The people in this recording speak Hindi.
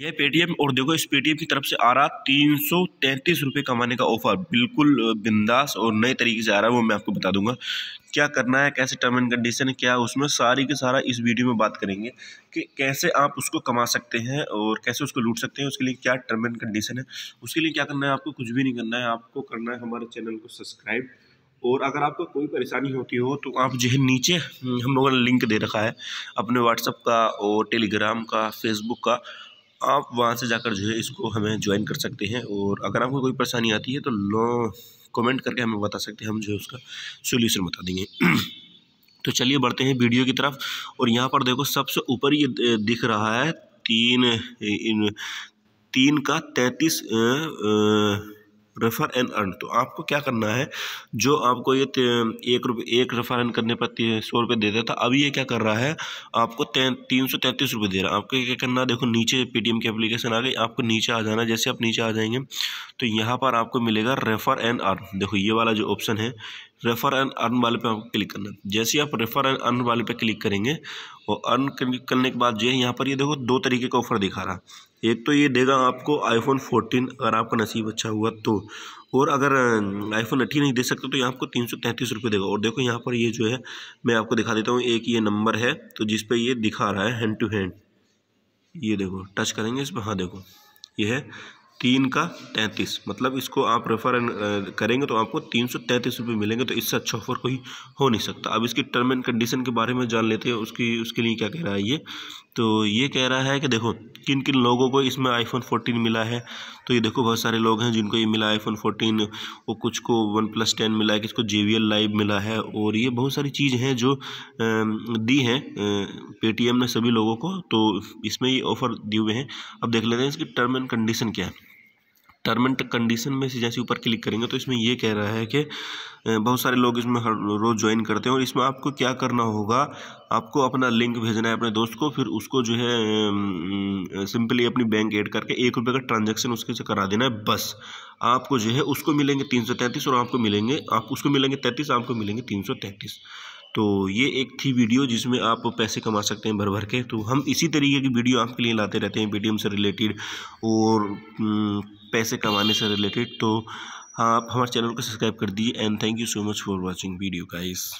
यह पेटीएम और देखो इस पेटीएम की तरफ से आ रहा तीन सौ तैंतीस रुपये कमाने का ऑफर बिल्कुल बिंदास और नए तरीके से आ रहा है वो मैं आपको बता दूंगा क्या करना है कैसे टर्म एंड कंडीशन है क्या उसमें सारी के सारा इस वीडियो में बात करेंगे कि कैसे आप उसको कमा सकते हैं और कैसे उसको लूट सकते हैं उसके लिए क्या टर्म एंड कंडीशन है उसके लिए क्या करना है आपको कुछ भी नहीं करना है आपको करना है हमारे चैनल को सब्सक्राइब और अगर आपको कोई परेशानी होती हो तो आप जो है नीचे हम लोगों ने लिंक दे रखा है अपने व्हाट्सअप का और टेलीग्राम का फेसबुक का आप वहाँ से जाकर जो है इसको हमें ज्वाइन कर सकते हैं और अगर आपको कोई परेशानी आती है तो लो कमेंट करके हमें बता सकते हैं हम जो है उसका सोल्यूशन बता देंगे तो चलिए बढ़ते हैं वीडियो की तरफ और यहाँ पर देखो सबसे ऊपर ये दिख रहा है तीन इन तीन का तैंतीस रेफ़र एंड अर्न तो आपको क्या करना है जो आपको ये एक रुपये एक रेफ़र एंड करने पर सौ रुपये दे देता था अभी ये क्या कर रहा है आपको तीन सौ तैंतीस रुपये दे रहा है आपको क्या करना है देखो नीचे पेटीएम की एप्लीकेशन आ गई आपको नीचे आ जाना जैसे आप नीचे आ जाएंगे तो यहाँ पर आपको मिलेगा रेफ़र एंड अर्न देखो ये वाला जो ऑप्शन है रेफ़र एंड अर्न वाले पे आपको क्लिक करना है जैसे ही आप रेफ़र एंड अर्न वाले पे क्लिक करेंगे और अर्न करने के बाद जो है यहाँ पर ये यह देखो दो तरीके का ऑफ़र दिखा रहा है एक तो ये देगा आपको आईफोन 14 अगर आपका नसीब अच्छा हुआ तो और अगर आईफोन अट्ठी नहीं दे सकते तो ये आपको तीन सौ तैंतीस रुपये देगा और देखो यहाँ पर ये जो है मैं आपको दिखा देता हूँ एक ये नंबर है तो जिस पर ये दिखा रहा है हैंड टू हैंड ये देखो टच करेंगे इस पर हाँ देखो ये है तीन का तैंतीस मतलब इसको आप रेफर uh, करेंगे तो आपको तीन सौ तैंतीस रुपये मिलेंगे तो इससे अच्छा ऑफर कोई हो नहीं सकता अब इसकी टर्म एंड कंडीशन के बारे में जान लेते हैं उसकी उसके लिए क्या कह रहा है ये तो ये कह रहा है कि देखो किन किन लोगों को इसमें आईफोन फोर्टीन मिला है तो ये देखो बहुत सारे लोग हैं जिनको ये मिला आईफोन फोर्टीन और कुछ को वन प्लस टेन मिला है किसको जे वी एल लाइव मिला है और ये बहुत सारी चीज़ हैं जो दी हैं पेटीएम ने सभी लोगों को तो इसमें ये ऑफ़र दिए हुए हैं अब देख लेते हैं इसकी टर्म एंड कंडीशन क्या है टर्म एंड कंडीशन में से जैसे ऊपर क्लिक करेंगे तो इसमें ये कह रहा है कि बहुत सारे लोग इसमें हर रोज़ ज्वाइन करते हैं और इसमें आपको क्या करना होगा आपको अपना लिंक भेजना है अपने दोस्त को फिर उसको जो है सिंपली अपनी बैंक ऐड करके एक रुपये का ट्रांजेक्शन उसके से करा देना है बस आपको जो है उसको मिलेंगे तीन सौ तैंतीस और आपको मिलेंगे आप उसको मिलेंगे तैंतीस आपको मिलेंगे तीन सौ तैंतीस तो ये एक थी वीडियो जिसमें आप पैसे कमा सकते हैं भर भर के तो हम इसी तरीके की वीडियो आपके लिए लाते रहते हैं पेटीएम से रिलेटेड और पैसे कमाने से रिलेटेड तो हाँ आप हमारे चैनल को सब्सक्राइब कर दिए and thank you so much for watching video guys